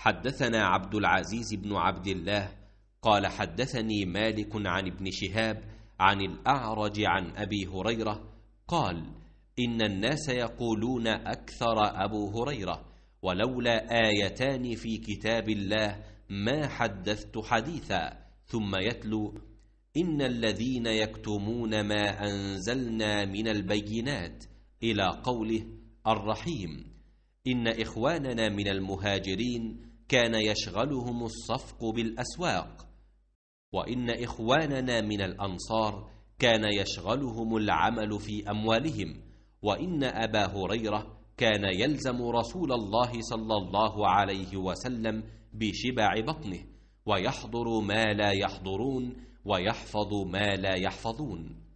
حدثنا عبد العزيز بن عبد الله قال حدثني مالك عن ابن شهاب عن الأعرج عن أبي هريرة قال إن الناس يقولون أكثر أبو هريرة ولولا آيتان في كتاب الله ما حدثت حديثا ثم يتلو إن الذين يكتمون ما أنزلنا من البينات إلى قوله الرحيم إن إخواننا من المهاجرين كان يشغلهم الصفق بالأسواق وإن إخواننا من الأنصار كان يشغلهم العمل في أموالهم وإن أبا هريرة كان يلزم رسول الله صلى الله عليه وسلم بشبع بطنه ويحضر ما لا يحضرون ويحفظ ما لا يحفظون